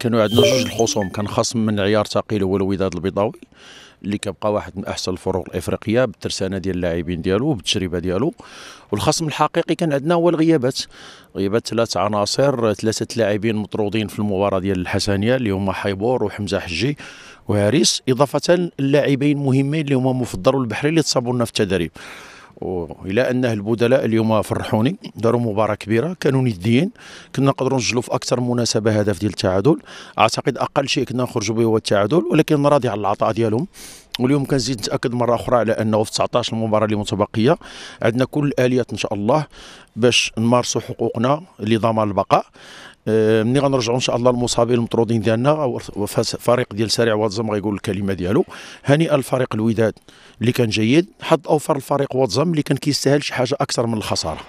كانوا عندنا جوج الخصوم كان خصم من عيار ثقيل هو الوداد البيضاوي اللي كيبقى واحد من احسن الفرق الافريقيه بالترسانه ديال اللاعبين ديالو وبالتجربه ديالو والخصم الحقيقي كان عندنا هو الغيابات غيابات ثلاث عناصر ثلاثه لاعبين مطرودين في المباراه ديال الحسنيه اللي هما حيبور وحمزه حجي وهاريس اضافه للاعبين مهمين اللي هما مفضل البحري اللي تصابوا لنا في التدريب والى انه البدلاء اليوم فرحوني داروا مباراه كبيره كانوا نديين كنا نقدروا نسجلوا في اكثر مناسبه هدف ديال التعادل اعتقد اقل شيء كنا نخرجوا به هو التعادل ولكن راضي على العطاء ديالهم واليوم كنزيد نتاكد مره اخرى على انه في 19 المباراه اللي متبقيه عندنا كل الاليات ان شاء الله باش نمارسوا حقوقنا لضمان البقاء آه، ملي غنرجعوا ان شاء الله المصابين المطرودين ديالنا فريق ديال سريع واتزم غيقول الكلمه ديالو هنيئا لفريق الوداد اللي كان جيد حظ اوفر لفريق واتزم اللي كان كيستاهل شي حاجه اكثر من الخساره